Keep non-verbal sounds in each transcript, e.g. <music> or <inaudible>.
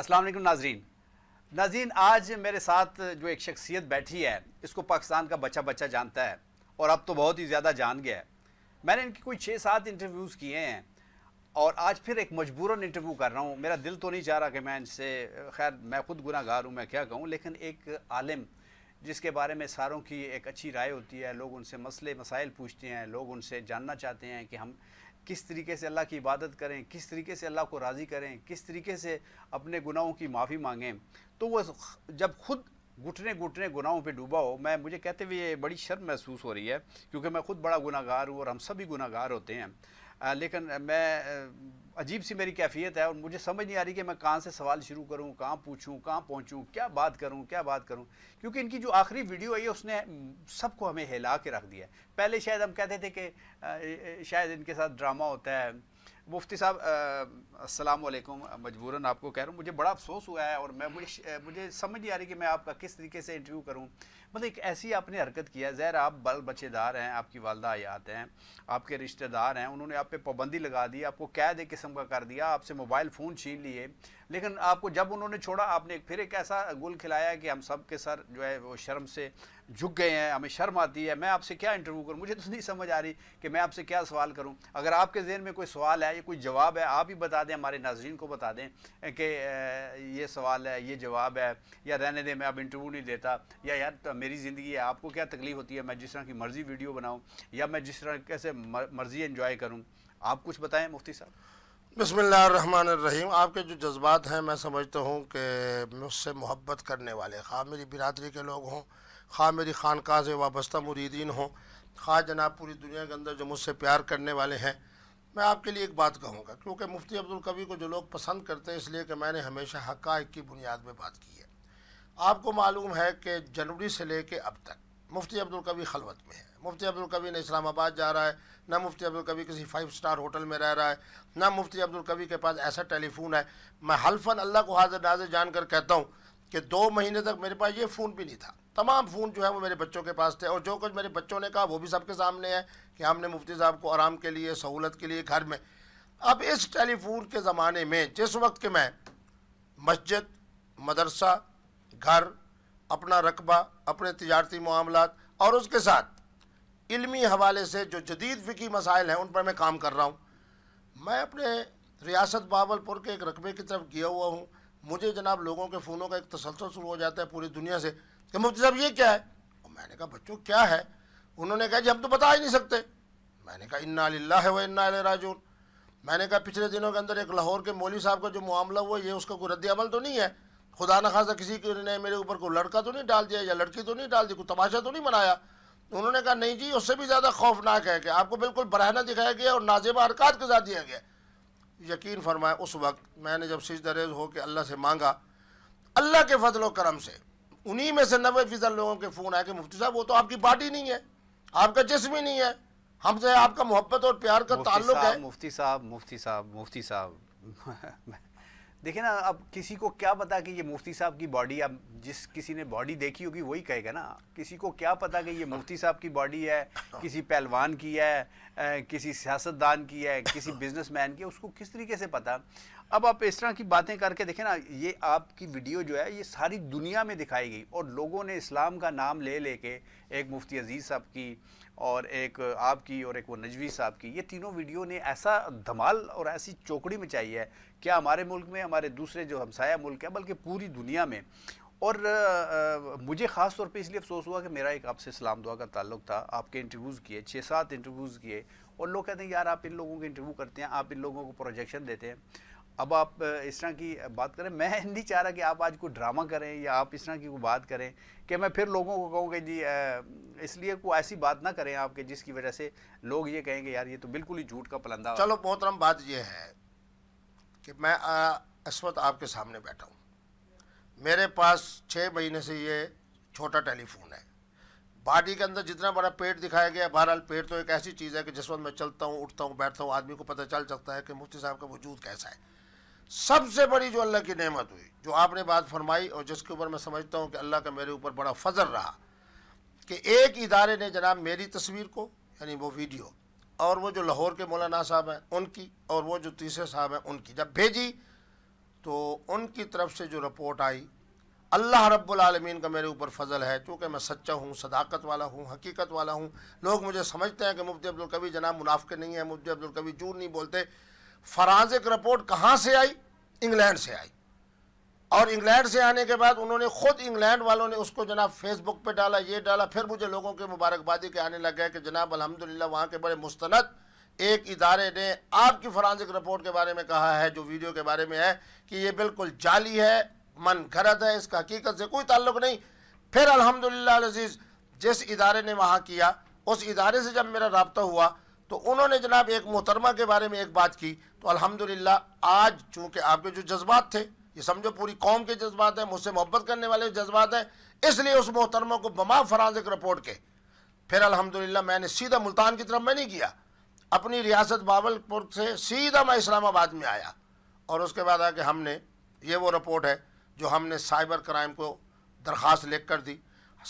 अस्सलाम वालेकुम नाजरीन नाजीन आज मेरे साथ जो एक शख्सियत बैठी है इसको पाकिस्तान का बच्चा बच्चा जानता है और अब तो बहुत ही ज़्यादा जान गया है मैंने इनकी कोई छः सात इंटरव्यूज़ किए हैं और आज फिर एक मजबूरन इंटरव्यू कर रहा हूँ मेरा दिल तो नहीं चाह रहा कि मैं इनसे खैर मैं खुद गुनागार हूँ मैं क्या कहूँ लेकिन एक आलिम जिसके बारे में सारों की एक अच्छी राय होती है लोग उनसे मसले मसाइल पूछते हैं लोग उनसे जानना चाहते हैं कि हम किस तरीके से अल्लाह की इबादत करें किस तरीके से अल्लाह को राज़ी करें किस तरीके से अपने गुनाहों की माफ़ी मांगें तो वह जब खुद घुटने घुटने गुनाहों पे डूबा हो मैं मुझे कहते हुए ये बड़ी शर्म महसूस हो रही है क्योंकि मैं खुद बड़ा गुनागार हूँ और हम सभी गुनागार होते हैं लेकिन मैं अजीब सी मेरी कैफियत है और मुझे समझ नहीं आ रही कि मैं कहाँ से सवाल शुरू करूँ कहाँ पूछूँ कहाँ पहुँचूँ क्या बात करूँ क्या बात करूँ क्योंकि इनकी जो आखिरी वीडियो आई है उसने सबको हमें हिला के रख दिया पहले शायद हम कहते थे कि शायद इनके साथ ड्रामा होता है मुफ्ती साहब वालेकुम मजबूरन आपको कह रहा हूँ मुझे बड़ा अफसोस हुआ है और मैं मुझे मुझे समझ नहीं आ रही कि मैं आपका किस तरीके से इंटरव्यू करूँ मतलब एक ऐसी आपने हरकत किया ज़हर आप बल बचेदार हैं आपकी वालदा आयात हैं आपके रिश्तेदार हैं उन्होंने आप पे पाबंदी लगा दी आपको कैद एक किस्म का कर दिया आपसे मोबाइल फ़ोन छीन लिए लेकिन आपको जब उन्होंने छोड़ा आपने फिर एक ऐसा गुल खिलाया कि हम सब के सर जो है वो शर्म से झुक गए हैं हमें शर्म आती है मैं आपसे क्या इंटरव्यू करूँ मुझे तो नहीं समझ आ रही कि मैं आपसे क्या सवाल करूँ अगर आपके जहन में कोई सवाल है या कोई जवाब है आप ही बता दें हमारे नाजरन को बता दें कि ये सवाल है ये जवाब है या रहने दें मैं अब इंटरव्यू नहीं देता या यार तो मेरी ज़िंदगी है आपको क्या तकलीफ़ होती है मैं जिस तरह की मर्ज़ी वीडियो बनाऊँ या मैं जिस तरह कैसे मर्ज़ी इन्जॉय करूँ आप कुछ बताएं मुफ्ती साहब बसमीम रहीम आपके जो जज्बात हैं मैं समझता हूँ कि मुझसे मोहब्बत करने वाले खा मेरी बिरादरी के लोग हों खा मेरी खानका से वाबस्ता मुरीदीन हों खा जनाब पूरी दुनिया के अंदर जो मुझसे प्यार करने वाले हैं मैं आपके लिए एक बात कहूँगा क्योंकि मुफ्ती अब्दुल कवी को जो लोग पसंद करते हैं इसलिए कि मैंने हमेशा हक़ की बुनियाद में बात की है आपको मालूम है कि जनवरी से ले कर अब तक मुफ्ती अब्दुल कवी खलवत में है मुफ्ती अब्दुल कवी ने इस्लामाबाद जा रहा है ना मुफ्ती अब्दुल कवी किसी फाइव स्टार होटल में रह रहा है ना मुफ्ती अब्दुल कवी के पास ऐसा टेलीफोन है मैं हल्फन अल्लाह को हाजिर नाजिर जान कर कहता हूँ कि दो महीने तक मेरे पास ये फ़ोन भी नहीं था तमाम फ़ोन जो है वो मेरे बच्चों के पास थे और जो कुछ मेरे बच्चों ने कहा वो भी सबके सामने है कि हमने मुफ्ती साहब को आराम के लिए सहूलत के लिए घर में अब इस टेलीफोन के ज़माने में जिस वक्त के मैं मस्जिद मदरसा घर अपना रकबा अपने तजारती मामला और उसके साथ इलमी हवाले से जो जदीद फ़िकी मसाइल हैं उन पर मैं काम कर रहा हूँ मैं अपने रियासत बावलपुर के एक रकबे की तरफ गया हुआ हूँ मुझे जनाब लोगों के फ़ोनों का एक तसलसल शुरू हो जाता है पूरी दुनिया से कि मुफ्ती साहब ये क्या है और मैंने कहा बच्चों क्या है उन्होंने कहा जी हम तो बता ही नहीं सकते मैंने कहा इन्ना ला है व इन्ना राजून मैंने कहा पिछले दिनों के अंदर एक लाहौर के मौली साहब का जो मामला हुआ ये उसका कोई रद्दमल तो नहीं है खुदा न खासा किसी ने मेरे ऊपर कोई लड़का तो नहीं डाल दिया या लड़की तो नहीं डाल दी कोई तमाशा तो नहीं बनाया उन्होंने कहा नहीं जी उससे भी ज़्यादा खौफनाक है कि आपको बिल्कुल बरहना दिखाया गया और नाजेबा अरक़ात के साथ दिया गया यकीन फरमाया उस वक्त मैंने जब सिजदरेज होकर अल्लाह से मांगा अल्लाह के फजल करम से उन्हीं में से नब्बे फीसद लोगों के फ़ोन आए कि मुफ्ती साहब वो तो आपकी पार्टी नहीं है आपका जिसम ही नहीं है हमसे आपका मोहब्बत और प्यार का ताल्लुक है मुफ्ती साहब मुफ्ती साहब मुफ्ती साहब <laughs> देखिए ना अब किसी को क्या पता कि ये मुफ्ती साहब की बॉडी अब जिस किसी ने बॉडी देखी होगी वही कहेगा ना किसी को क्या पता कि ये मुफ्ती साहब की बॉडी है किसी पहलवान की है किसी सियासतदान की है किसी बिजनेसमैन <laughs> की है उसको किस तरीके से पता अब आप इस तरह की बातें करके देखें ना ये आपकी वीडियो जो है ये सारी दुनिया में दिखाई गई और लोगों ने इस्लाम का नाम ले लेके एक मुफ्ती अजीज़ साहब की और एक आपकी और एक वो नजवी साहब की ये तीनों वीडियो ने ऐसा धमाल और ऐसी चौकड़ी मचाई है क्या हमारे मुल्क में हमारे दूसरे जो हमसाया मुल्क है बल्कि पूरी दुनिया में और आ, मुझे ख़ास तौर पर इसलिए अफसोस हुआ कि मेरा एक आपसे इस्लाम दुआ का ताल्लुक था आपके इंटरव्यूज़ किए छः सात इंटरव्यूज़ किए और लोग कहते हैं यार आप इन लोगों के इंटरव्यू करते हैं आप इन लोगों को प्रोजेक्शन देते हैं अब आप इस तरह की बात करें मैं नहीं चाह रहा कि आप आज कोई ड्रामा करें या आप इस तरह की कोई बात करें कि मैं फिर लोगों को कहूँ कि जी इसलिए कोई ऐसी बात ना करें आपके जिसकी वजह से लोग ये कहेंगे यार ये तो बिल्कुल ही झूठ का पलंदा चलो मोहतरम बात ये है कि मैं इस वक्त आपके सामने बैठा हूँ मेरे पास छः महीने से ये छोटा टेलीफोन है बॉडी के अंदर जितना बड़ा पेट दिखाया गया बहरहाल पेट तो एक ऐसी चीज़ है कि जिस वक्त मैं चलता हूँ उठता हूँ बैठता हूँ आदमी को पता चल सकता है कि मुफ्ती साहब का वजूद कैसा है सबसे बड़ी जो अल्लाह की नेमत हुई जो आपने बात फरमाई और जिसके ऊपर मैं समझता हूँ कि अल्लाह का मेरे ऊपर बड़ा फजल रहा कि एक इदारे ने जनाब मेरी तस्वीर को यानी वो वीडियो और वो जो लाहौर के मौलाना साहब हैं उनकी और वो जो तीसरे साहब हैं उनकी जब भेजी तो उनकी तरफ से जो रिपोर्ट आई अल्लाह रब्लमीन का मेरे ऊपर फजल है क्योंकि मैं सच्चा हूँ सदाकत वाला हूँ हकीकत वाला हूँ लोग मुझे समझते हैं कि मुफ्ती अब्दुल कभी जनाब मुनाफे नहीं है मुफ्ती अब्दुल कभी झूठ नहीं बोलते फराजिक रिपोर्ट कहाँ से आई इंग्लैंड से आई और इंग्लैंड से आने के बाद उन्होंने खुद इंग्लैंड वालों ने उसको जनाब फेसबुक पे डाला ये डाला फिर मुझे लोगों के मुबारकबादी के आने लग गए कि जनाब अलहमदिल्ला वहाँ के बड़े मुस्तनद एक इदारे ने आपकी फरानसिक रिपोर्ट के बारे में कहा है जो वीडियो के बारे में है कि ये बिल्कुल जाली है मन गरत है इसका हकीकत से कोई ताल्लुक नहीं फिर अलहमदिल्लाजीज़ जिस इदारे ने वहाँ किया उस इदारे से जब मेरा रबता हुआ तो उन्होंने जनाब एक मोहतरमा के बारे में एक बात की तो अल्हम्दुलिल्लाह आज चूँकि आपके जो जज्बात थे ये समझो पूरी कौम के जज्बात हैं मुझसे मोहब्बत करने वाले जज्बात हैं इसलिए उस मोहतरमा को बमा एक रिपोर्ट के फिर अल्हम्दुलिल्लाह मैंने सीधा मुल्तान की तरफ मैं नहीं किया अपनी रियासत बावलपुर से सीधा मैं इस्लामाबाद में आया और उसके बाद आके हमने ये वो रिपोर्ट है जो हमने साइबर क्राइम को दरख्वास्त लिख कर दी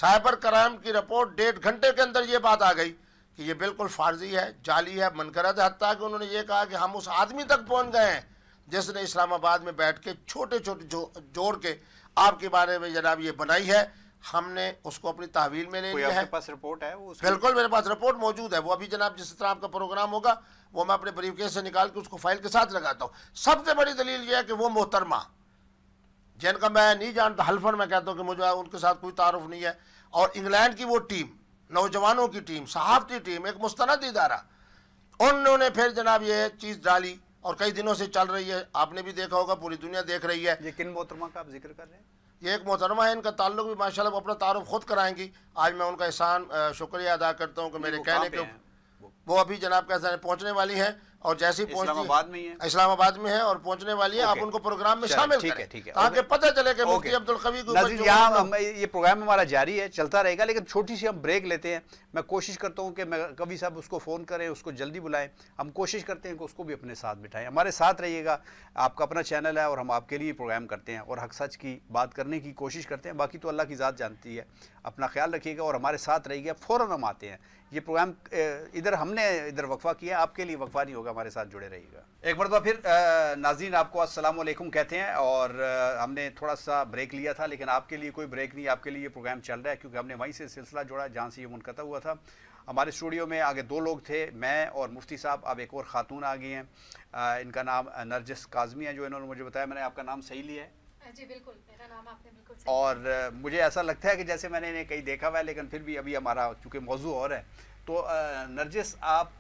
साइबर क्राइम की रिपोर्ट डेढ़ घंटे के अंदर ये बात आ गई कि ये बिल्कुल फारजी है जाली है मनकरद हती कि उन्होंने ये कहा कि हम उस आदमी तक पहुंच गए हैं जिसने इस्लामाबाद में बैठ के छोटे छोटे जो, जोड़ के आपके बारे में जनाब ये बनाई है हमने उसको अपनी तहवील में ले लिया है पास रिपोर्ट है वो बिल्कुल मेरे पास रिपोर्ट मौजूद है वो अभी जनाब जिस तरह आपका प्रोग्राम होगा वो मैं अपने बरीफ से निकाल के उसको फाइल के साथ लगाता हूँ सबसे बड़ी दलील यह है कि वो मोहतरमा जिनका मैं नहीं जानता हल्फन में कहता हूँ कि मुझे उनके साथ कोई तारुफ नहीं है और इंग्लैंड की वो टीम नौजवानों की टीम सहाफती टीम एक मुस्ंद इदारा उन्होंने फिर जनाब ये चीज़ डाली और कई दिनों से चल रही है आपने भी देखा होगा पूरी दुनिया देख रही है ये किन मोहतरमा का आप जिक्र कर रहे हैं ये एक मोहतरमा है इनका ताल्लुक भी माशा अपना तारुफ खुद कराएंगी आज मैं उनका एहसान शुक्रिया अदा करता हूँ कि मेरे कहने के वो अभी जनाब कैसे पहुँचने वाली हैं और जैसे ही इस्लामाबाद में है इस्लामाबाद में है और पहुंचने वाली है आप उनको प्रोग्राम में शामिल ठीक है ठीक है ताकि पता चले कि मुफ्ती अब्दुल कवी यहाँ ये प्रोग्राम हमारा जारी है चलता रहेगा लेकिन छोटी सी हम ब्रेक लेते हैं मैं कोशिश करता हूँ कि मैं कवि साहब उसको फ़ोन करें उसको जल्दी बुलाएं हम कोशिश करते हैं कि उसको भी अपने साथ बिठाएं हमारे साथ रहिएगा आपका अपना चैनल है और हम आपके लिए प्रोग्राम करते हैं और हक सच की बात करने की कोशिश करते हैं बाकी तो अल्लाह की ज़ात जानती है अपना ख्याल रखिएगा और हमारे साथ रहिएगा फ़ौर हम आते हैं ये प्रोग्राम इधर हमने इधर वक्फा किया आपके लिए वक्फा नहीं होगा हमारे साथ जुड़े रहिएगा एक मरतबा तो फिर नाजीन आपको असलम कहते हैं और हमने थोड़ा सा ब्रेक लिया था लेकिन आपके लिए कोई ब्रेक नहीं आपके लिए ये प्रोग्राम चल रहा है क्योंकि हमने वहीं से सिलसिला जोड़ा जहाँ से ये मुनकता हुआ था हमारे स्टूडियो में आगे दो लोग थे मैं और मुफ्ती साहब अब एक और ख़ातून आ गई हैं इनका नाम नरजस काजमी है जो इन्होंने मुझे बताया मैंने आपका नाम सही लिया है हाँ जी बिल्कुल मेरा नाम आपने बिल्कुल सही और मुझे ऐसा लगता है कि जैसे मैंने इन्हें कहीं देखा हुआ है लेकिन फिर भी अभी हमारा चूंकि मौजू और है तो नरजिस आप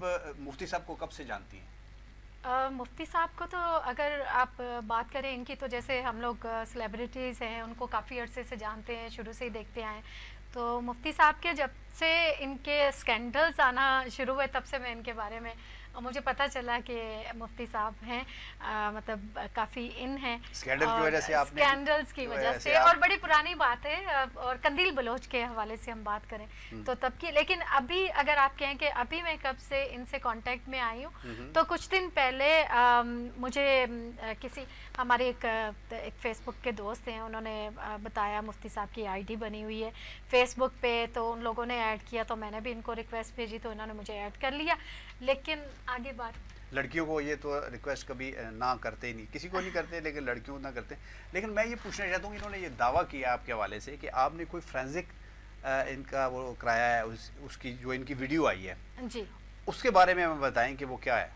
मुफ्ती साहब को कब से जानती हैं मुफ्ती साहब को तो अगर आप बात करें इनकी तो जैसे हम लोग सेलिब्रिटीज़ हैं उनको काफ़ी अरसे से जानते हैं शुरू से ही देखते आए तो मुफ्ती साहब के जब से इनके स्कैंडल्स आना शुरू हुए तब से मैं इनके बारे में और मुझे पता चला कि मुफ्ती साहब हैं मतलब काफ़ी इन हैं स्कैंडल की वजह से आपने स्कैंडल्स की वजह से और बड़ी पुरानी बात है और कंदील बलोच के हवाले से हम बात करें हम्म। तो तब की लेकिन अभी अगर आप कहें कि अभी मैं कब से इनसे कांटेक्ट में आई हूँ हम्म। तो कुछ दिन पहले आ, मुझे किसी हमारे एक, एक फेसबुक के दोस्त हैं उन्होंने बताया मुफ्ती साहब की आईडी बनी हुई है फेसबुक पे तो उन लोगों ने ऐड किया तो मैंने भी इनको रिक्वेस्ट भेजी तो इन्होंने मुझे ऐड कर लिया लेकिन आगे बात लड़कियों को ये तो रिक्वेस्ट कभी ना करते ही नहीं किसी को नहीं करते लेकिन लड़कियों ना करते लेकिन मैं ये पूछना चाहता हूँ कि इन्होंने ये दावा किया आपके हवाले से कि आपने कोई फ्रेंजिक इनका वो कराया है उस, उसकी जो इनकी वीडियो आई है जी उसके बारे में हमें बताएं कि वो क्या है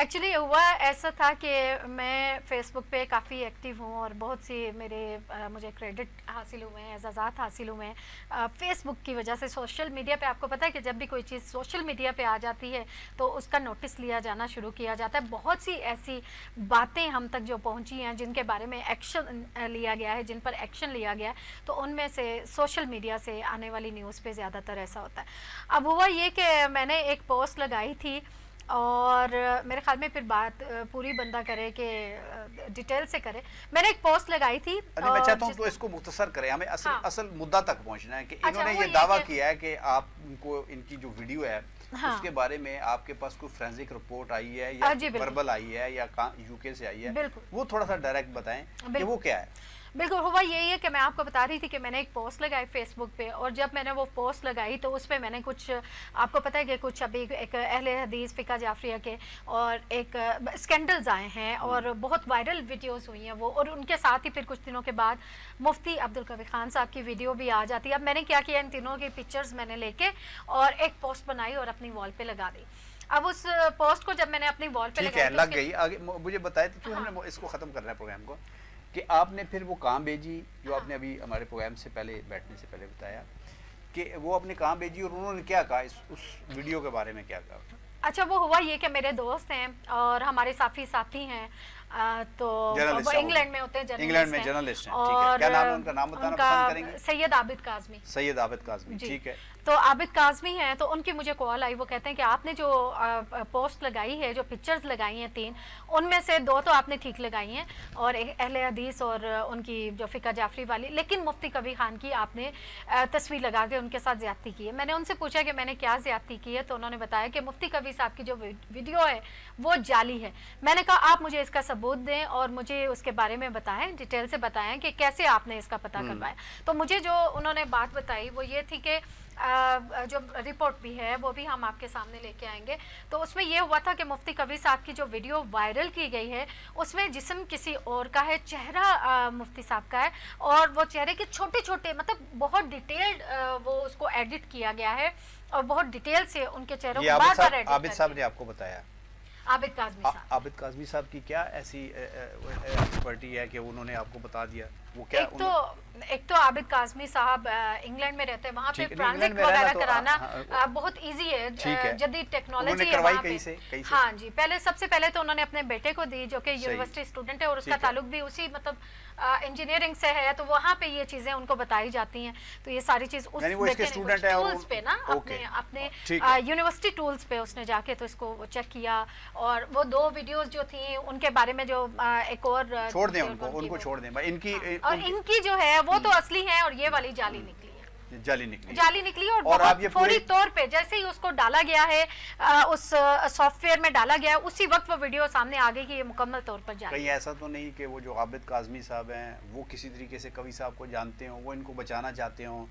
एक्चुअली हुआ ऐसा था कि मैं फेसबुक पे काफ़ी एक्टिव हूँ और बहुत सी मेरे आ, मुझे क्रेडिट हासिल हुए हैं एजाज़ात हासिल हुए हैं फेसबुक की वजह से सोशल मीडिया पे आपको पता है कि जब भी कोई चीज़ सोशल मीडिया पे आ जाती है तो उसका नोटिस लिया जाना शुरू किया जाता है बहुत सी ऐसी बातें हम तक जो पहुँची हैं जिनके बारे में एक्शन लिया गया है जिन पर एक्शन लिया गया है तो उनमें से सोशल मीडिया से आने वाली न्यूज़ पर ज़्यादातर ऐसा होता है अब हुआ ये कि मैंने एक पोस्ट लगाई थी और मेरे ख्याल में फिर बात पूरी बंदा करे कि डिटेल से करे मैंने एक पोस्ट लगाई थी मैं चाहता हूं तो इसको मुख्तसर करें हमें असल हाँ। असल मुद्दा तक पहुँचना है कि अच्छा, इन्होंने ये दावा किया है कि आपको इनकी जो वीडियो है हाँ। उसके बारे में आपके पास कोई फ्रेंसिक रिपोर्ट आई है या आई है या यूके से आई है वो थोड़ा सा डायरेक्ट बताएं कि वो क्या है बिल्कुल हुआ यही है कि मैं आपको बता रही थी कि मैंने एक पोस्ट लगाई फेसबुक पे और जब मैंने वो पोस्ट लगाई तो उस पर मैंने कुछ आपको पता है कि कुछ अभी एक अहल हदीस फ़िका जाफरिया के और एक स्कैंडल्स आए हैं हम्म। और बहुत वायरल वीडियोस हुई हैं वो और उनके साथ ही फिर कुछ दिनों के बाद मुफ्ती अब्दुल कबीर खान साहब की वीडियो भी आ जाती है अब मैंने क्या किया इन तीनों की पिक्चर्स मैंने लेके और एक पोस्ट बनाई और अपनी वॉल पर लगा दी अब उस पोस्ट को जब मैंने अपनी वॉल पर लगाई तो लग गई मुझे बताया क्यों हाँ। हमने इसको ख़त्म करना है प्रोग्राम को कि आपने फिर वो काम भेजी जो आपने हाँ। अभी हमारे प्रोग्राम से पहले बैठने से पहले बताया कि वो अपने काम भेजी और उन्होंने क्या कहा इस उस वीडियो के बारे में क्या कहा अच्छा वो हुआ ये कि मेरे दोस्त हैं और हमारे साफी साथी हैं तो वो इंग्लैंड में होते हैं इंग्लैंड में जर्नलिस्ट हैं है क्या नाम है उनका नाम बताना पसंद करेंगे सैयद आबिद काजमी सैयद आबिद काजमी ठीक है तो आबिद काजमी हैं तो उनकी मुझे कॉल आई वो कहते हैं कि आपने जो पोस्ट लगाई है जो पिक्चर्स लगाई हैं तीन उनमें से दो तो आपने ठीक लगाई हैं और अहल हदीस और उनकी जो फ़िका जाफरी वाली लेकिन मुफ्ती कबी खान की आपने तस्वीर लगा के उनके साथ ज़्यादती की है मैंने उनसे पूछा कि मैंने क्या ज़्यादती की है तो उन्होंने बताया कि मुफ्ती कबी साहब की जो वीडियो है वो जाली है मैंने कहा आप मुझे इसका सबूत दें और मुझे उसके बारे में बताएं डिटेल से बताएं कि कैसे आपने इसका पता हम्म। करवाया तो मुझे जो उन्होंने बात बताई वो ये थी कि जो रिपोर्ट भी है वो भी हम आपके सामने लेके आएंगे तो उसमें ये हुआ था कि मुफ्ती कबीर साहब की जो वीडियो वायरल की गई है उसमें जिसम किसी और का है चेहरा मुफ्ती साहब का है और वो चेहरे के छोटे छोटे मतलब बहुत डिटेल्ड वो उसको एडिट किया गया है और बहुत डिटेल से उनके चेहरों को बार बार एडिट आबिद साहब ने आपको बताया आबिद काजमी आबिद काजमी साहब की क्या ऐसी एक्सपर्टी है कि उन्होंने आपको बता दिया वो क्या एक तो एक तो आबिद काजमी साहब इंग्लैंड में रहते हैं वहाँ पे ट्रांजिट वगैरह तो कराना आ, हाँ, आ, हाँ, बहुत इजी है है। जदीद टेक्नोलॉजी है वहाँ पे कैसे, से? हाँ जी पहले सबसे पहले तो उन्होंने अपने बेटे को दी जो कि यूनिवर्सिटी स्टूडेंट है और उसका ताल्लुक भी उसी मतलब इंजीनियरिंग से है तो वहाँ पे ये चीजें उनको बताई जाती हैं तो ये सारी चीज उस स्टूडेंट टूल्स पे ना अपने अपने यूनिवर्सिटी हाँ, टूल्स पे उसने जाके तो इसको चेक किया और वो दो वीडियोस जो थी उनके बारे में जो एक और छोड़ दें उनको उनको छोड़ दें इनकी और इनकी जो है वो तो हम्म। असली है और ये वाली जाली निकली जाली निकली जाली निकली और, और बहुत फौरी तौर पे जैसे ही उसको डाला गया है आ, उस सॉफ्टवेयर में डाला गया है उसी वक्त वो वीडियो सामने आ गई कि ये मुकम्मल तौर पर जाली कहीं ऐसा तो नहीं कि वो जो आबिद काजमी साहब हैं वो किसी तरीके से कवि साहब को जानते हों वो इनको बचाना चाहते हों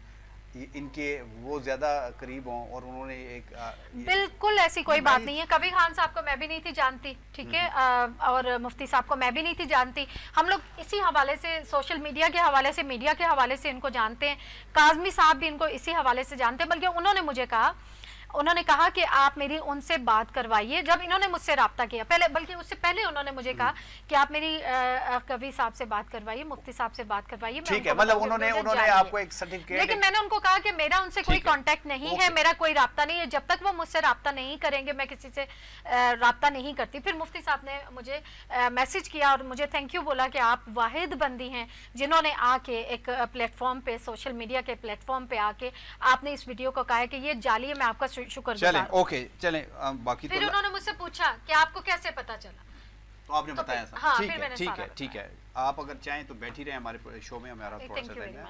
इनके वो ज्यादा करीब हों और उन्होंने एक आ, बिल्कुल ऐसी कोई बात नहीं है कभी खान साहब को मैं भी नहीं थी जानती ठीक है हम्म। और मुफ्ती साहब को मैं भी नहीं थी जानती हम लोग इसी हवाले से सोशल मीडिया के हवाले से मीडिया के हवाले से इनको जानते हैं काजमी साहब भी इनको इसी हवाले से जानते हैं बल्कि उन्होंने मुझे कहा उन्होंने कहा कि आप मेरी उनसे बात करवाइए जब इन्होंने मुझसे रबता किया पहले बल्कि उससे पहले उन्होंने मुझे कहा कि आप मेरी कवि साहब से बात करवाइए मुफ्ती साहब से बात करवाइए मतलब लेकिन मैंने उनको कहा कि मेरा उनसे कोई कॉन्टेक्ट नहीं है मेरा कोई रबता नहीं है जब तक वो मुझसे रबता नहीं करेंगे मैं किसी से रबता नहीं करती फिर मुफ्ती साहब ने मुझे मैसेज किया और मुझे थैंक यू बोला कि आप वाहिद बंदी हैं जिन्होंने आके एक प्लेटफॉर्म पे सोशल मीडिया के प्लेटफॉर्म पे आके आपने इस वीडियो को कहा कि ये जाली है मैं आपका शुक्र चले ओके चले बाकी तो फिर उन्होंने मुझसे पूछा कि आपको कैसे पता चला तो आपने तो बताया हाँ, ठीक है ठीक है ठीक है आप अगर चाहें तो बैठी रहे हमारे शो में हमारा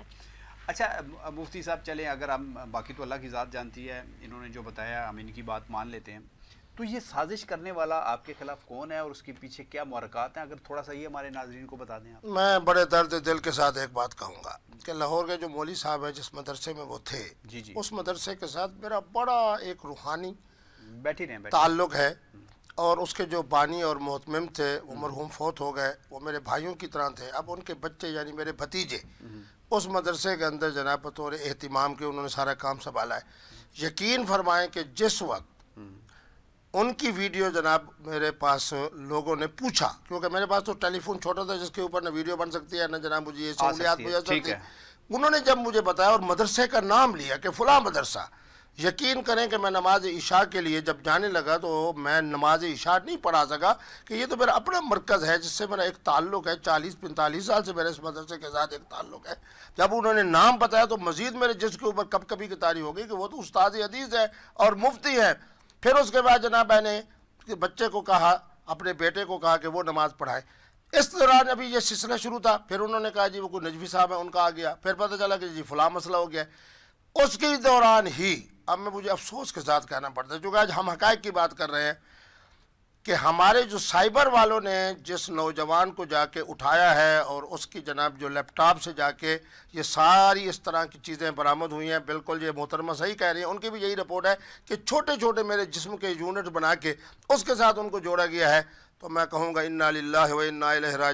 अच्छा मुफ्ती साहब चले अगर हम बाकी तो अल्लाह की ज़ात जानती है इन्होंने जो बताया हम इनकी बात मान लेते हैं तो ये साजिश करने वाला आपके खिलाफ कौन है और उसके पीछे क्या मरकत हैं अगर थोड़ा सा ये हमारे नाजरन को बता दें आप मैं बड़े दर्द दिल के साथ एक बात कहूँगा कि लाहौर के जो मौली साहब हैं जिस मदरसे में वो थे जी जी उस मदरसे के साथ मेरा बड़ा एक रूहानी बैठी रहे ताल्लुक है और उसके जो बानी और मोहतम थे वो मरहूम फोत हो गए वो मेरे भाइयों की तरह थे अब उनके बच्चे यानी मेरे भतीजे हम्म। उस मदरसे के अंदर जनाब बतौर अहतमाम के उन्होंने सारा काम संभाला है यकीन फरमाएं कि जिस वक्त उनकी वीडियो जनाब मेरे पास लोगों ने पूछा क्योंकि मेरे पास तो टेलीफोन छोटा था जिसके ऊपर ना वीडियो बन सकती है ना जनाब मुझे ये सहूलियात मुझे सकती है उन्होंने जब मुझे बताया और मदरसे का नाम लिया कि फ़ुला मदरसा यकीन करें कि मैं नमाज इशा के लिए जब जाने लगा तो मैं नमाज इशा नहीं पढ़ा सका कि ये तो मेरा अपना मरकज़ है जिससे मेरा एक ताल्लुक है चालीस पैंतालीस साल से मेरे इस मदरसे के साथ एक ताल्लुक है जब उन्होंने नाम बताया तो मज़ीद मेरे जिसके ऊपर कब कभी की तारी हो गई कि वो तो उस्ताद अदीज़ है और मुफ्ती है फिर उसके बाद जनाब मैंने बच्चे को कहा अपने बेटे को कहा कि वो नमाज़ पढ़ाए इस दौरान अभी ये सिलसिला शुरू था फिर उन्होंने कहा जी वो कोई नजवी साहब है उनका आ गया फिर पता चला कि जी फला मसला हो गया उसके दौरान ही अब मैं मुझे अफसोस के साथ कहना पड़ता है क्योंकि आज हम हक़ की बात कर रहे हैं कि हमारे जो साइबर वालों ने जिस नौजवान को जाके उठाया है और उसकी जनाब जो लैपटॉप से जाके ये सारी इस तरह की चीज़ें बरामद हुई हैं बिल्कुल ये मोहतरमा सही कह रही हैं उनकी भी यही रिपोर्ट है कि छोटे छोटे मेरे जिस्म के यूनिट बना के उसके साथ उनको जोड़ा गया है तो मैं कहूँगा इन्ना लाला व इन्ना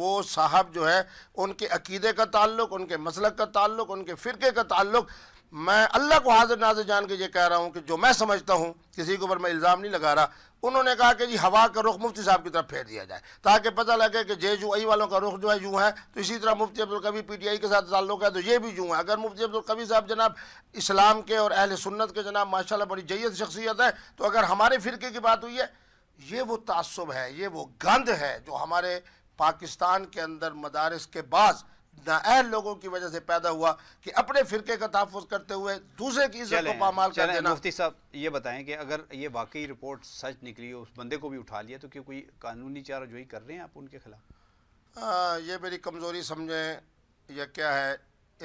वो साहब जो है उनके अकीदे का ताल्लुक उनके मसलक का ताल्लुक उनके फ़िरके का ताल्लुक मैं अल्लाह को हाजिर नाजिर जान के ये कह रहा हूँ कि जो मैं समझता हूँ किसी के ऊपर मैं इल्ज़ाम नहीं लगा रहा उन्होंने कहा कि जी हवा का रुख मुफ्ती साहब की तरफ फेर दिया जाए ताकि पता लगे कि जे जू आई वालों का रुख जो है यूँ है तो इसी तरह Mufti Abdul P T I के साथ ताल्लुक है तो ये भी यूँ है अगर मुफ्ती अब्दुल साहब जनाब इस्लाम के और अहल सुन्नत के जनाब माशाल्लाह बड़ी जयत शख्सियत है तो अगर हमारे फ़िरके की बात हुई है ये वो तसब है ये वो गंद है जो हमारे पाकिस्तान के अंदर मदारस के बाद नाअहल लोगों की वजह से पैदा हुआ कि अपने फिरके का तहफ़ करते हुए दूसरे की इज्जत को पामाल कर देना मुफ्ती साहब ये बताएं कि अगर ये वाकई रिपोर्ट सच निकली हो उस बंदे को भी उठा लिया तो क्यों कोई कानूनी चाराजोई कर रहे हैं आप उनके खिलाफ ये मेरी कमज़ोरी समझें यह क्या है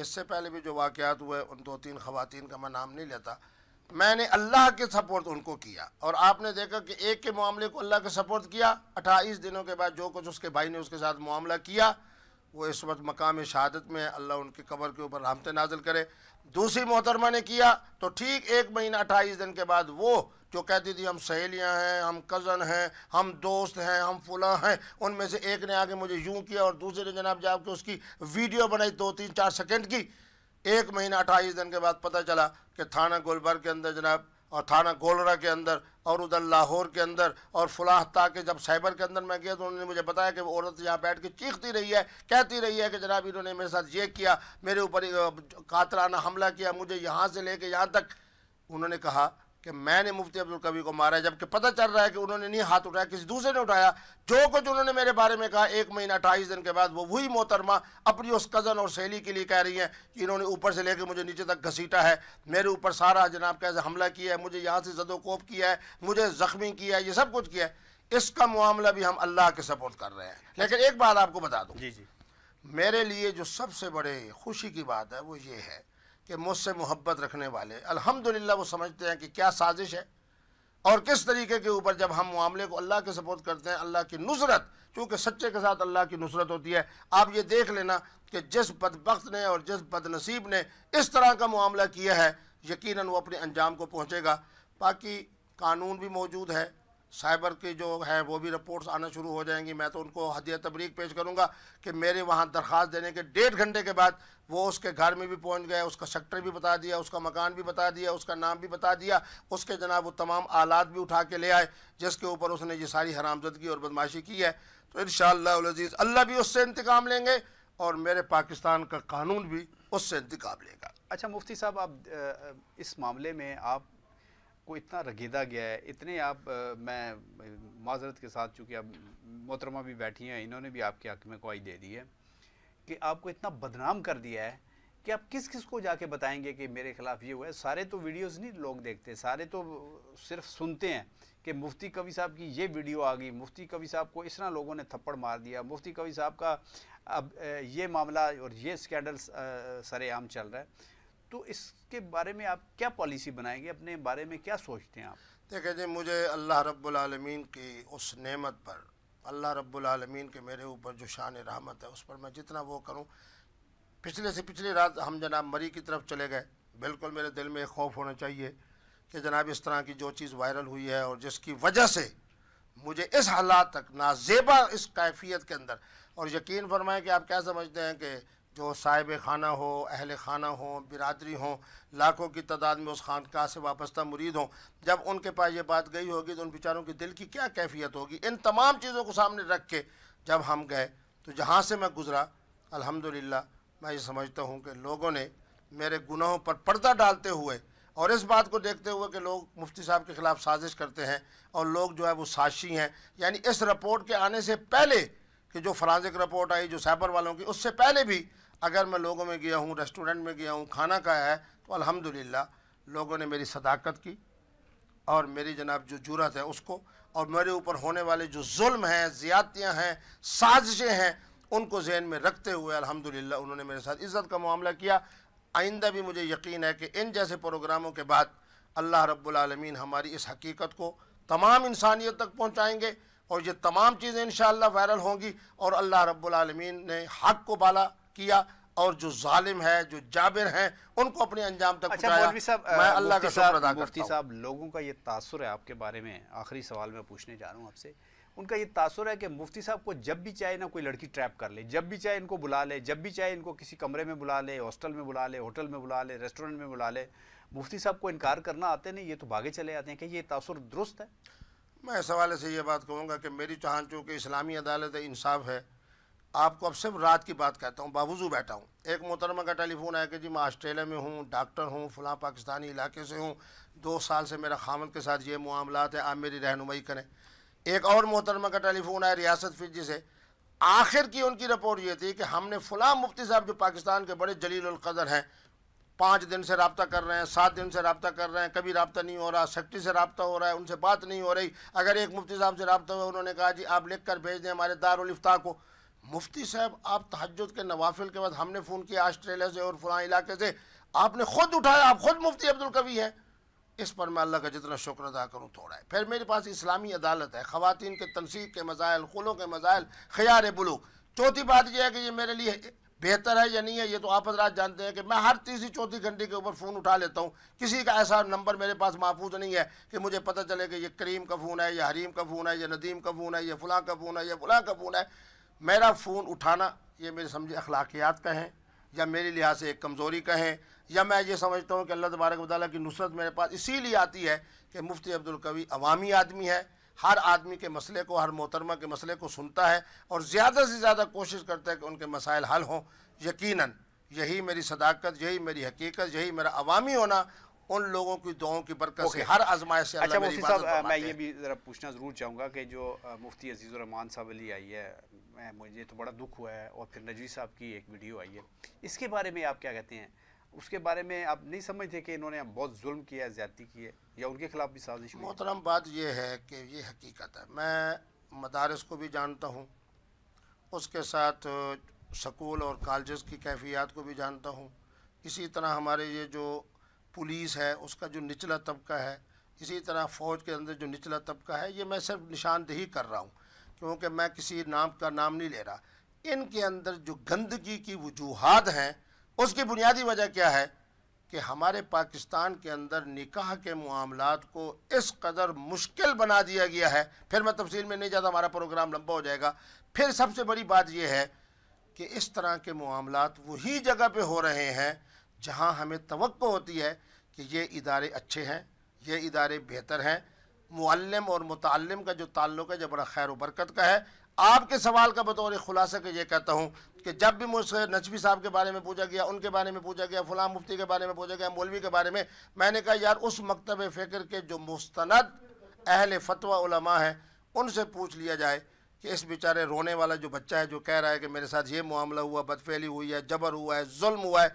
इससे पहले भी जो वाक़ात हुए उन दो तीन खवतिन का मैं नाम नहीं लेता मैंने अल्लाह के सपोर्ट उनको किया और आपने देखा कि एक के मामले को अल्लाह के सपोर्ट किया अट्ठाईस दिनों के बाद जो कुछ उसके भाई ने उसके साथ मामला किया वो इस वक्त मकाम शहादत में अल्लाह उनकी कबर के ऊपर रामते नाजिल करे दूसरी मोहतरमा ने किया तो ठीक एक महीना अट्ठाईस दिन के बाद वो जो कहती थी हम सहेलियां हैं हम कज़न हैं हम दोस्त हैं हम फुला हैं उनमें से एक ने आके मुझे यूं किया और दूसरे ने जनाब जाब के उसकी वीडियो बनाई दो तीन चार सेकेंड की एक महीना अट्ठाईस दिन के बाद पता चला कि थाना गुलबर्ग के अंदर जनाब और थाना गोलरा के अंदर और उधर लाहौर के अंदर और फलाह तक के जब साइबर के अंदर मैं गया तो उन्होंने मुझे बताया कि औरत यहाँ बैठ के चीखती रही है कहती रही है कि जनाब इन्होंने मेरे साथ ये किया मेरे ऊपर कातराना हमला किया मुझे यहाँ से लेके यहाँ तक उन्होंने कहा कि मैंने मुफ्ती अब्दुल कबीर को मारा है जबकि पता चल रहा है कि उन्होंने नहीं हाथ उठाया किसी दूसरे ने उठाया जो कुछ उन्होंने मेरे बारे में कहा एक महीना अट्ठाईस दिन के बाद वो वही मोहतरमा अपनी उस कज़न और सहेली के लिए कह रही हैं कि इन्होंने ऊपर से लेकर मुझे नीचे तक घसीटा है मेरे ऊपर सारा जनाब कैसे हमला किया है मुझे यहाँ से जदोकोप किया है मुझे ज़ख्मी किया है ये सब कुछ किया है इसका मामला भी हम अल्लाह के सपोर्ट कर रहे हैं लेकिन एक बात आपको बता दूँ जी जी मेरे लिए जो सबसे बड़े खुशी की बात है वो ये है कि मुझसे मोहब्बत रखने वाले अल्हम्दुलिल्लाह वो समझते हैं कि क्या साजिश है और किस तरीके के ऊपर जब हम मामले को अल्लाह के सपोर्ट करते हैं अल्लाह की नुसरत चूँकि सच्चे के साथ अल्लाह की नुसरत होती है आप ये देख लेना कि जिस बदबक ने और जिस बदनसीब ने इस तरह का मामला किया है यकीन वो अपने अंजाम को पहुँचेगा बाकी कानून भी मौजूद है साइबर की जो है वो भी रिपोर्ट्स आना शुरू हो जाएंगी मैं तो उनको हदिया तबरीक पेश करूँगा कि मेरे वहाँ दरख्वास्त देने के डेढ़ घंटे के बाद वो उसके घर में भी पहुँच गए उसका सेक्टर भी बता दिया उसका मकान भी बता दिया उसका नाम भी बता दिया उसके जनाब वो तमाम आलात भी उठा के ले आए जिसके ऊपर उसने ये सारी हरामजदगी और बदमाशी की है तो इन शजीज़ अल्लाह भी उससे इंतकाम लेंगे और मेरे पाकिस्तान का कानून भी उससे इंतकाम लेगा अच्छा मुफ्ती साहब आप इस मामले में आप को इतना रगीदा गया है इतने आप आ, मैं माजरत के साथ चूँकि अब मोहतरमा भी बैठी हैं इन्होंने भी आपके हक में कोई दे दी है कि आपको इतना बदनाम कर दिया है कि आप किस किस को जाके बताएंगे कि मेरे खिलाफ ये हुआ है सारे तो वीडियोस नहीं लोग देखते सारे तो सिर्फ सुनते हैं कि मुफ्ती कवि साहब की ये वीडियो आ गई मुफ्ती कवि साहब को इस तरह लोगों ने थप्पड़ मार दिया मुफ्ती कवि साहब का अब ये मामला और ये स्कैंडल सरेआम चल रहा है तो इसके बारे में आप क्या पॉलिसी बनाएंगे अपने बारे में क्या सोचते हैं आप देखिए जी मुझे अल्लाह रब्लमीन की उस नमत पर अल्लाह रब्लमीन के मेरे ऊपर जो शान रहमत है उस पर मैं जितना वो करूँ पिछले से पिछली रात हम जनाब मरी की तरफ चले गए बिल्कुल मेरे दिल में एक खौफ होना चाहिए कि जनाब इस तरह की जो चीज़ वायरल हुई है और जिसकी वजह से मुझे इस हालात तक नाजेबा इस कैफियत के अंदर और यकीन फरमाएं कि आप क्या समझते हैं कि जो साहिब खाना हो अहल खाना हो बिरादरी हो लाखों की तादाद में उस खानका से वापस्ता मुरीद हों जब उनके पास ये बात गई होगी तो उन बेचारों के दिल की क्या कैफियत होगी इन तमाम चीज़ों को सामने रख के जब हम गए तो जहाँ से मैं गुज़रा अल्हम्दुलिल्लाह मैं ये समझता हूँ कि लोगों ने मेरे गुनाहों पर पर्दा डालते हुए और इस बात को देखते हुए कि लोग मुफ्ती साहब के ख़िलाफ़ साजिश करते हैं और लोग जो है वो साक्षी हैं यानी इस रिपोर्ट के आने से पहले कि जो फ्रांसिक रिपोर्ट आई जो साइबर वालों की उससे पहले भी अगर मैं लोगों में गया हूँ रेस्टोरेंट में गया हूँ खाना खाया है तो अल्हम्दुलिल्लाह लोगों ने मेरी सदाकत की और मेरी जनाब जो जरूरत है उसको और मेरे ऊपर होने वाले जो जुल्म हैं ज़्यादतियाँ हैं साजिशें हैं उनको जहन में रखते हुए ला उन्होंने मेरे साथ इज़्ज़त का मामला किया आइंदा भी मुझे यकीन है कि इन जैसे प्रोग्रामों के बाद अल्लाह रब्लमीन हमारी इस हकीकत को तमाम इंसानियत तक पहुँचाएँगे और ये तमाम चीज़ें इन वायरल होंगी और अल्लाह रब्लम ने हक को बाला किया और जो जालिम है जो जाबिर हैं उनको अपने अंजाम तक अच्छा, अल्लाह मुफ्ती साहब लोगों का ये तासर है आपके बारे में आखिरी सवाल मैं पूछने जा रहा हूँ आपसे उनका ये तासर है कि मुफ्ती साहब को जब भी चाहे ना कोई लड़की ट्रैप कर ले जब भी चाहे इनको बुला ले जब भी चाहे इनको किसी कमरे में बुला ले हॉस्टल में बुला ले होटल में बुला ले रेस्टोरेंट में बुला ले मुफ्ती साहब को इनकार करना आते नहीं ये तो भागे चले आते हैं कि ये तासर दुरुस्त है मैं इस हवाले से ये बात कहूँगा कि मेरी चाहान चूँकि इस्लामी अदालत इंसाफ है आपको अब सिर्फ रात की बात कहता हूँ बावजू बैठा हूँ एक मोहतरमा का टेलीफोन आया कि जी मैं ऑस्ट्रेलिया में हूँ डॉक्टर हूँ फलां पाकिस्तानी इलाके से हूँ दो साल से मेरा खामन के साथ ये मामला है आप मेरी रहनुमाई करें एक और मोहतरमा का टेलीफोन आया रियासत जी से आखिर की उनकी रिपोर्ट ये थी कि हमने फ़लाँ मुफ्ती साहब जो पाकिस्तान के बड़े जलीलर हैं पाँच दिन से रबता कर रहे हैं सात दिन से रबता कर रहे हैं कभी रबता नहीं हो रहा सेक्टरी से रबता हो रहा है उनसे बात नहीं हो रही अगर एक मुफ्ती साहब से रबता हुआ उन्होंने कहा जी आप लिख कर भेज दें हमारे दारुलफ्ता को मुफ्ती साहब आप तहजद के नवाफिल के बाद हमने फ़ोन किया ऑस्ट्रेलिया से और फलां इलाके से आपने खुद उठाया आप खुद मुफ्ती अब्दुल कवी है इस पर मैं अल्लाह का जितना शुक्र अदा करूँ थोड़ा है फिर मेरे पास इस्लामी अदालत है ख़वान के तनसीब के मज़ाइल खुलों के मज़ाइल ख़यार बलूक चौथी बात यह है कि ये मेरे लिए बेहतर है या नहीं है ये तो आप हजरात जानते हैं कि मैं हर तीसरी चौथी घंटे के ऊपर फ़ोन उठा लेता हूँ किसी का ऐसा नंबर मेरे पास महफूज नहीं है कि मुझे पता चले कि ये करीम का फ़ोन है या हरीम का फ़ोन है या नदीम का फ़ोन है या फ़लाँ का फ़ोन है या फ़लाँ का फ़ोन है मेरा फ़ोन उठाना ये मेरे समझे अखलाकियात का है या मेरे लिहाज से एक कमज़ोरी का है या मैं ये समझता हूँ कि अल्लाह तबारक वाली की नुसरत मेरे पास इसीलिए आती है कि मुफ्ती अब्दुल्कवी अवामी आदमी है हर आदमी के मसले को हर मोहतरमा के मसले को सुनता है और ज़्यादा से ज़्यादा कोशिश करता है कि उनके मसाइल हल हों यकीन यही मेरी सदाकत यही मेरी हकीकत यही मेरा अवामी होना उन लोगों की दुआओं की बरकत okay. से हर आजमाइश से अच्छा मैं ये भी ज़रा पूछना ज़रूर चाहूँगा कि जो मुफ्ती अजीज़ुररहमान साहब अली आई है मुझे तो बड़ा दुख हुआ है और फिर नजवी साहब की एक वीडियो आई है इसके बारे में आप क्या कहते हैं उसके बारे में आप नहीं समझते कि इन्होंने बहुत जुल्म किया ज़्यादा की है या उनके खिलाफ भी साजिश मोहतरम बात यह है कि ये हकीकत है मैं मदारस को भी जानता हूँ उसके साथ स्कूल और कॉलेज की कैफियत को भी जानता हूँ इसी तरह हमारे ये जो पुलिस है उसका जो निचला तबका है इसी तरह फ़ौज के अंदर जो निचला तबका है ये मैं सिर्फ निशानदेही कर रहा हूँ क्योंकि मैं किसी नाम का नाम नहीं ले रहा इनके अंदर जो गंदगी की वजूहत हैं उसकी बुनियादी वजह क्या है कि हमारे पाकिस्तान के अंदर निकाह के मामलों को इस कदर मुश्किल बना दिया गया है फिर मैं तफसील में नहीं जाता हमारा प्रोग्राम लंबा हो जाएगा फिर सबसे बड़ी बात यह है कि इस तरह के मामला वही जगह पर हो रहे हैं जहाँ हमें तो होती है कि ये इदारे अच्छे हैं ये इदारे बेहतर हैं मुअल्लम और मुतम का जो ताल्लुक है जो बड़ा खैर बरकत का है आपके सवाल का बतौर ख़ुलासा के ये कहता हूँ कि जब भी मुझसे नचवी साहब के बारे में पूछा गया उनके बारे में पूछा गया फ़लाँ मुफ्ती के बारे में पूछा गया मौलवी के बारे में मैंने कहा यार उस मकतब फ़िक्र के जो मुस्ंद अहल फतवा हैं उनसे पूछ लिया जाए कि इस बेचारे रोने वाला जो बच्चा है जो कह रहा है कि मेरे साथ ये मामला हुआ बदफेली हुई है जबर हुआ है जुल्म हुआ है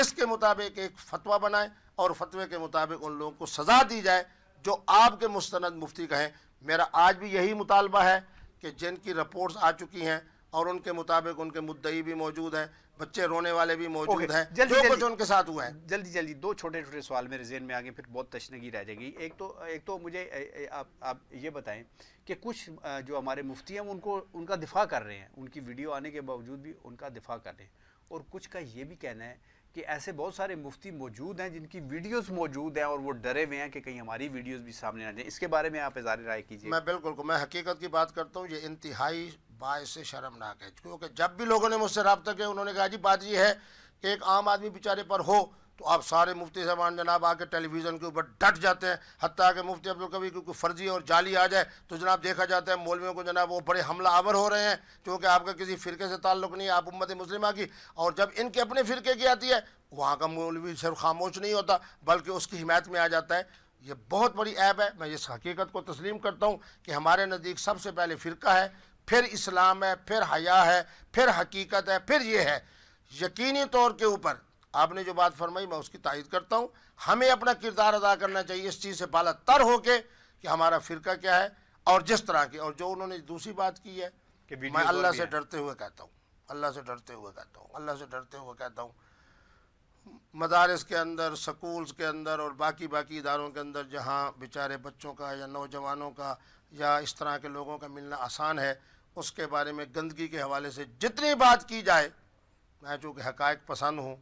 इसके मुताबिक एक फ़तवा बनाए और फतवे के मुताबिक उन लोगों को सज़ा दी जाए जो आपके मुस्ंद मुफ्ती का मेरा आज भी यही मुतालबा है कि जिनकी रिपोर्ट्स आ चुकी हैं और उनके मुताबिक उनके मुद्दई भी मौजूद हैं बच्चे रोने वाले भी मौजूद हैं जो जल्दी, कुछ उनके साथ हुआ है जल्दी जल्दी दो छोटे छोटे सवाल मेरे जेन में आगे फिर बहुत तशनगी रह जाएगी एक तो एक तो मुझे आप आप ये बताएं कि कुछ जो हमारे मुफ्ती हैं उनको उनका दिफा कर रहे हैं उनकी वीडियो आने के बावजूद भी उनका दिफा कर रहे हैं और कुछ का ये भी कहना है कि ऐसे बहुत सारे मुफ्ती मौजूद हैं जिनकी वीडियोस मौजूद हैं और वो डरे हुए हैं कि कहीं हमारी वीडियोस भी सामने आ जाए इसके बारे में आप इजारे राय कीजिए मैं बिल्कुल को मैं हकीकत की बात करता हूँ ये इंतहाई बायस शर्मनाक है क्योंकि जब भी लोगों ने मुझसे रबता किया उन्होंने कहा जी बात यह है कि एक आम आदमी बेचारे पर हो तो आप सारे मुफ्ती साहबान जनाब आके टेलीविज़न के ऊपर डट जाते हैं हती के मुफ्ती अब्दुल तो कभी क्योंकि फर्जी और जाली आ जाए तो जनाब देखा जाता है मौलवियों को जनाब वो बड़े हमला आवर हो रहे हैं क्योंकि आपका किसी फ़िरके से ताल्लुक़ नहीं है आप उम्मत मुस्लिमा की और जब इनके अपने फ़िरके की आती है वहाँ का मौलवी सिर्फ खामोश नहीं होता बल्कि उसकी हिमायत में आ जाता है ये बहुत बड़ी ऐप है मैं इस हकीकत को तस्लीम करता हूँ कि हमारे नज़दीक सबसे पहले फ़िरका है फिर इस्लाम है फिर हया है फिर हकीकत है फिर ये है यकीनी तौर के ऊपर आपने जो बात फरमाई मैं उसकी तायद करता हूँ हमें अपना किरदार अदा करना चाहिए इस चीज़ से पाला तर होके कि हमारा फ़िरका क्या है और जिस तरह की और जो उन्होंने दूसरी बात की है कि मैं अल्लाह से डरते हुए कहता हूँ अल्लाह से डरते हुए कहता हूँ अल्लाह से डरते हुए कहता हूँ मदारस के अंदर स्कूल्स के अंदर और बाकी बाकी इदारों के अंदर जहाँ बेचारे बच्चों का या नौजवानों का या इस तरह के लोगों का मिलना आसान है उसके बारे में गंदगी के हवाले से जितनी बात की जाए मैं चूँकि हकायक पसंद हूँ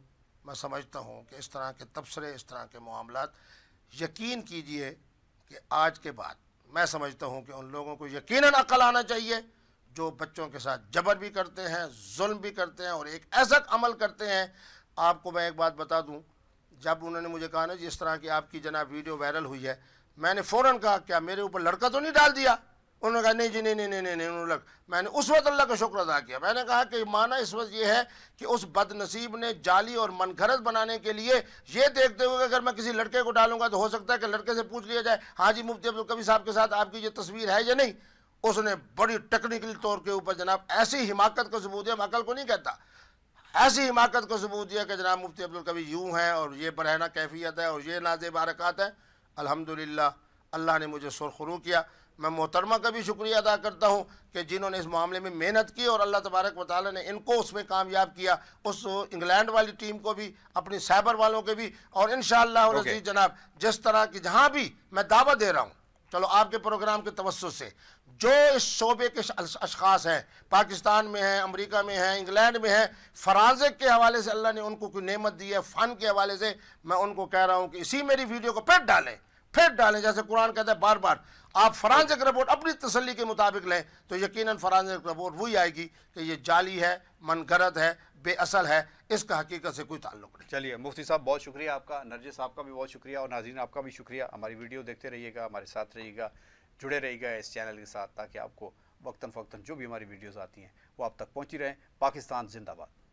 मैं समझता हूँ कि इस तरह के तबसरे इस तरह के मामला यकीन कीजिए कि आज के बाद मैं समझता हूँ कि उन लोगों को यकीन अकल आना चाहिए जो बच्चों के साथ जबर भी करते हैं जुल्म भी करते हैं और एक ऐसा अमल करते हैं आपको मैं एक बात बता दूँ जब उन्होंने मुझे कहा ना जिस तरह की आपकी जना वीडियो वायरल हुई है मैंने फ़ौर कहा क्या मेरे ऊपर लड़का तो नहीं डाल दिया उन्होंने कहा नहीं जी नहीं नहीं नहीं नहीं उन्होंने मैंने उस वक्त अल्लाह का शुक्र अदा किया मैंने कहा कि माना इस वक्त ये है कि उस बदनसीब ने जाली और मनखरत बनाने के लिए ये देखते हुए अगर मैं किसी लड़के को डालूंगा तो हो सकता है कि लड़के से पूछ लिया जाए हाँ जी मुफ्ती अब्दुल कबीर साहब के साथ आपकी ये तस्वीर है या नहीं उसने बड़ी टेक्निकली तौर के ऊपर जनाब ऐसी हिमाकत का सबूत दिया अकल को नहीं कहता ऐसी हिमाकत का सबूत दिया कि जनाब मुफ्ती अब्दुल कबीर यूँ हैं और ये बरहना कैफियत है और ये नाज बारक़ात है अलहमदिल्ला अल्लाह ने मुझे सुरखरू किया मैं मोहतरमा का भी शुक्रिया अदा करता हूँ कि जिन्होंने इस मामले में मेहनत की और अल्लाह तबारक वाली ने इनको उसमें कामयाब किया उस इंग्लैंड वाली टीम को भी अपनी साइबर वालों के भी और इन okay. जनाब जिस तरह की जहाँ भी मैं दावा दे रहा हूँ चलो आपके प्रोग्राम के तवसत से जो इस शोबे के अशखास हैं पाकिस्तान में हैं अमरीका में हैं इंग्लैंड में हैं फराजे के हवाले से अल्लाह ने उनको कोई नेमत दी है फ़न के हवाले से मैं उनको कह रहा हूँ कि इसी मेरी वीडियो को फिर डालें फिर डालें जैसे कुरान कहता है बार बार आप फ्रांसिक रिपोर्ट अपनी तसली के मुताबिक लें तो यकीन फ्रांसिक रिपोर्ट वही आएगी कि ये जाली है मनगरत है बेअसल है इसका हकीकत से कोई ताल्लुक नहीं चलिए मुफ्ती साहब बहुत शुक्रिया आपका नरजे साहब का भी बहुत शुक्रिया और नाजीन आपका भी शुक्रिया हमारी वीडियो देखते रहिएगा हमारे साथ रहिएगा जुड़े रहिएगा इस चैनल के साथ ताकि आपको वक्ता फ़क्ता जो भी हमारी वीडियोज़ आती हैं वो आप तक पहुँची रहें पाकिस्तान जिंदाबाद